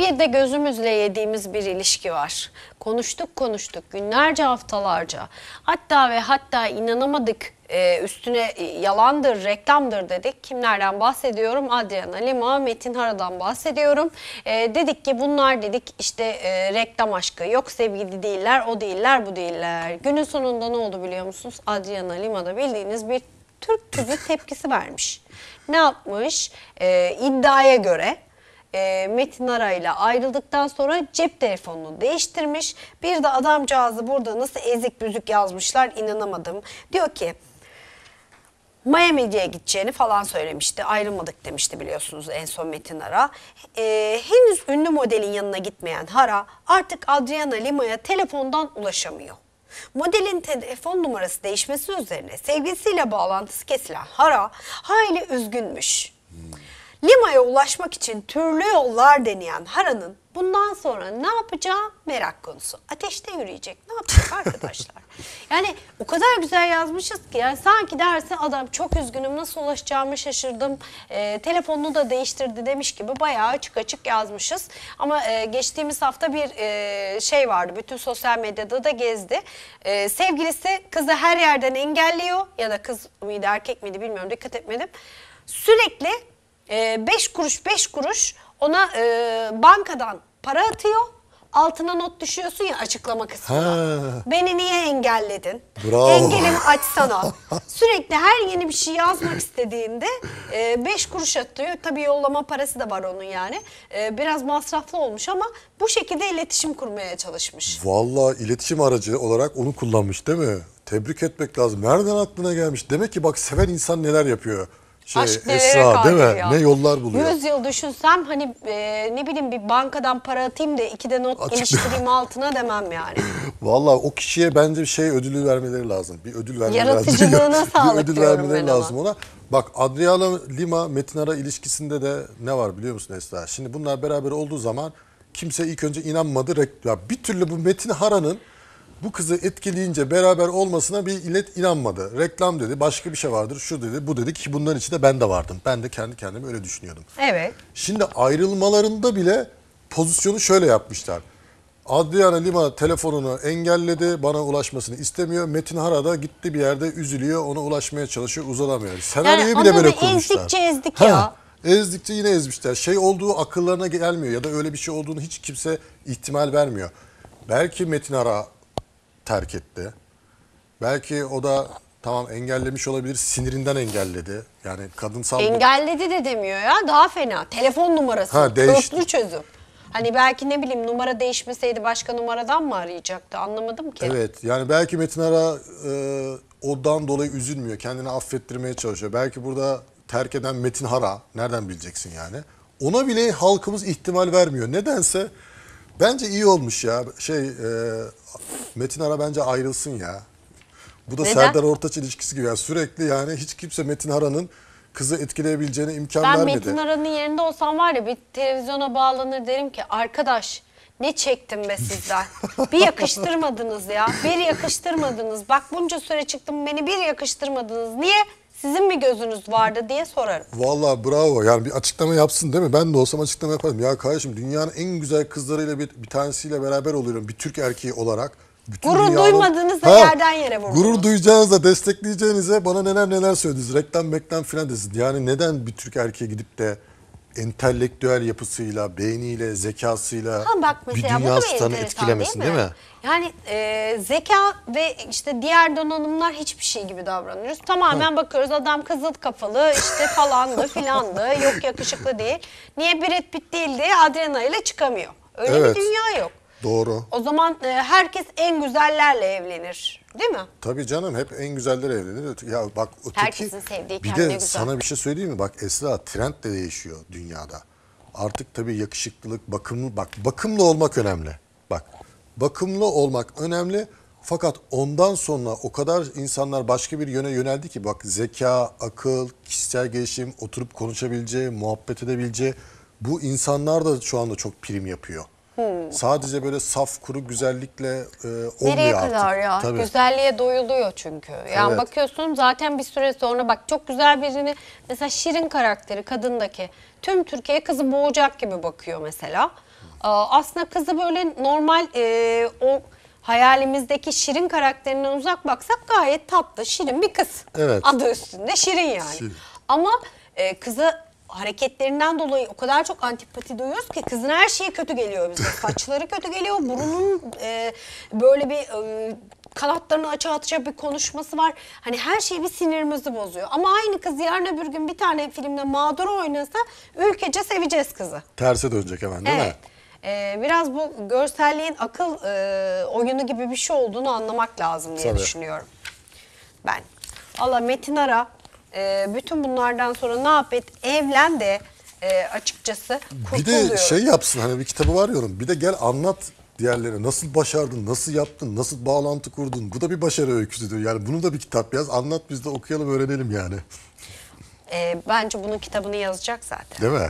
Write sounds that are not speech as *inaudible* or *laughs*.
Bir de gözümüzle yediğimiz bir ilişki var. Konuştuk konuştuk günlerce haftalarca. Hatta ve hatta inanamadık e, üstüne e, yalandır, reklamdır dedik. Kimlerden bahsediyorum? Adriana Lima, Metin Hara'dan bahsediyorum. E, dedik ki bunlar dedik işte e, reklam aşkı. Yok sevgili değiller, o değiller, bu değiller. Günün sonunda ne oldu biliyor musunuz? Adriana Lima'da bildiğiniz bir Türk kızı tepkisi vermiş. Ne yapmış? E, iddiaya göre e, Metin Ara ile ayrıldıktan sonra cep telefonunu değiştirmiş. Bir de adamcağızı burada nasıl ezik büzük yazmışlar inanamadım. Diyor ki Miami'ye gideceğini falan söylemişti. Ayrılmadık demişti biliyorsunuz en son Metin Ara. Ee, henüz ünlü modelin yanına gitmeyen Hara artık Adriana Lima'ya telefondan ulaşamıyor. Modelin telefon numarası değişmesi üzerine sevgilisiyle bağlantısı kesilen Hara hayli üzgünmüş. Lima'ya ulaşmak için türlü yollar deneyen Hara'nın bundan sonra ne yapacağı merak konusu. Ateşte yürüyecek. Ne yapacak *laughs* arkadaşlar? yani o kadar güzel yazmışız ki yani sanki derse adam çok üzgünüm nasıl ulaşacağımı şaşırdım. E, telefonunu da değiştirdi demiş gibi bayağı açık açık yazmışız. Ama e, geçtiğimiz hafta bir e, şey vardı. Bütün sosyal medyada da gezdi. E, sevgilisi kızı her yerden engelliyor ya da kız mıydı erkek miydi bilmiyorum dikkat etmedim. Sürekli e, beş kuruş beş kuruş ona e, bankadan para atıyor. Altına not düşüyorsun ya açıklama kısmına. Beni niye engelledin? Bravo. Engelimi açsana. *laughs* Sürekli her yeni bir şey yazmak istediğinde 5 e, kuruş atıyor. Tabii yollama parası da var onun yani. E, biraz masraflı olmuş ama bu şekilde iletişim kurmaya çalışmış. Valla iletişim aracı olarak onu kullanmış değil mi? Tebrik etmek lazım. Nereden aklına gelmiş? Demek ki bak seven insan neler yapıyor şey, Aşk Esra değil mi? Ya. Ne yollar buluyor. 100 yıl düşünsem hani e, ne bileyim bir bankadan para atayım da iki de not Açık. iliştireyim *laughs* altına demem yani. Valla o kişiye bence bir şey ödülü vermeleri lazım. Bir ödül vermeleri Yaratıcılığına lazım. *laughs* sağlık bir ödül vermeleri lazım ona. Bak Adriana Lima Metin Ara ilişkisinde de ne var biliyor musun Esra? Şimdi bunlar beraber olduğu zaman kimse ilk önce inanmadı. Ya bir türlü bu Metin Hara'nın bu kızı etkileyince beraber olmasına bir ilet inanmadı. Reklam dedi, başka bir şey vardır, şu dedi, bu dedi ki bunların içinde ben de vardım. Ben de kendi kendime öyle düşünüyordum. Evet. Şimdi ayrılmalarında bile pozisyonu şöyle yapmışlar. Adriana Lima telefonunu engelledi, bana ulaşmasını istemiyor. Metin Hara da gitti bir yerde üzülüyor, ona ulaşmaya çalışıyor, uzanamıyor. Senaryoyu yani bile böyle kurmuşlar. Ezdikçe ezdik ya. Ezdikçe yine ezmişler. Şey olduğu akıllarına gelmiyor ya da öyle bir şey olduğunu hiç kimse ihtimal vermiyor. Belki Metin Ara terk etti. Belki o da tamam engellemiş olabilir, sinirinden engelledi. Yani kadınsal... Engelledi de demiyor ya, daha fena. Telefon numarası, ha, değişti. köklü çözüm. Hani belki ne bileyim numara değişmeseydi başka numaradan mı arayacaktı anlamadım ki. Evet yani belki Metin Ara e, odan dolayı üzülmüyor. Kendini affettirmeye çalışıyor. Belki burada terk eden Metin Hara nereden bileceksin yani. Ona bile halkımız ihtimal vermiyor. Nedense Bence iyi olmuş ya. Şey e, Metin Ara bence ayrılsın ya. Bu da Neden? Serdar Ortaç ilişkisi gibi. Yani sürekli yani hiç kimse Metin Ara'nın kızı etkileyebileceğine imkan Ben vermedi. Metin Aran'ın yerinde olsam var ya bir televizyona bağlanır derim ki arkadaş ne çektim be sizden. bir yakıştırmadınız ya. Bir yakıştırmadınız. Bak bunca süre çıktım beni bir yakıştırmadınız. Niye? sizin mi gözünüz vardı diye sorarım. Valla bravo. Yani bir açıklama yapsın değil mi? Ben de olsam açıklama yaparım. Ya kardeşim dünyanın en güzel kızlarıyla bir, bir tanesiyle beraber oluyorum. Bir Türk erkeği olarak. Bütün gurur dünyanın... duymadığınızda ha, yerden yere vurdunuz. Gurur duyacağınızda, destekleyeceğinize bana neler neler söylediniz. Reklam meklam filan dediniz. Yani neden bir Türk erkeği gidip de entelektüel yapısıyla, beyniyle, zekasıyla Ha bak bir mesela bu dünya stanı etkilemesin değil mi? Yani e, zeka ve işte diğer donanımlar hiçbir şey gibi davranıyoruz. Tamamen bakıyoruz adam kızıl kafalı işte falandı *laughs* filandı yok yakışıklı değil. Niye Brad Pitt değildi Adrena ile çıkamıyor. Öyle Evet. bir dünya yok. Doğru. O zaman e, herkes en güzellerle evlenir. Değil mi? Tabii canım hep en güzeller evlenir. Ya bak öteki, Herkesin sevdiği bir de güzel. sana bir şey söyleyeyim mi? Bak Esra trend de değişiyor dünyada. Artık tabii yakışıklılık, bakımlı bak bakımlı olmak önemli. Bak bakımlı olmak önemli. Fakat ondan sonra o kadar insanlar başka bir yöne yöneldi ki bak zeka, akıl, kişisel gelişim, oturup konuşabileceği, muhabbet edebileceği bu insanlar da şu anda çok prim yapıyor. Sadece böyle saf kuru güzellikle e, olmuyor Nereye artık. kadar ya? Tabii. Güzelliğe doyuluyor çünkü. Yani evet. bakıyorsun zaten bir süre sonra bak çok güzel birini mesela Şirin karakteri kadındaki tüm Türkiye kızı boğacak gibi bakıyor mesela. Aslında kızı böyle normal e, o hayalimizdeki şirin karakterinden uzak baksak gayet tatlı, şirin bir kız. Evet. Adı üstünde şirin yani. Şirin. Ama e, kızı hareketlerinden dolayı o kadar çok antipati duyuyoruz ki kızın her şeyi kötü geliyor bize. *laughs* Saçları kötü geliyor, burunun e, böyle bir e, kanatlarını açığa atacak bir konuşması var. Hani her şey bir sinirimizi bozuyor. Ama aynı kız yarın öbür gün bir tane filmde mağdur oynasa ülkece seveceğiz kızı. Terse dönecek hemen değil evet. mi? Ee, biraz bu görselliğin akıl e, oyunu gibi bir şey olduğunu anlamak lazım diye Tabii. düşünüyorum. Ben. Allah Metin Ara e, bütün bunlardan sonra ne yap et? Evlen de e, açıkçası kurtuluyor. Bir de şey yapsın hani bir kitabı var yorum. Bir de gel anlat diğerlerine nasıl başardın, nasıl yaptın, nasıl bağlantı kurdun. Bu da bir başarı öyküsü diyor. Yani bunu da bir kitap yaz anlat biz de okuyalım öğrenelim yani. E, bence bunun kitabını yazacak zaten. Değil mi?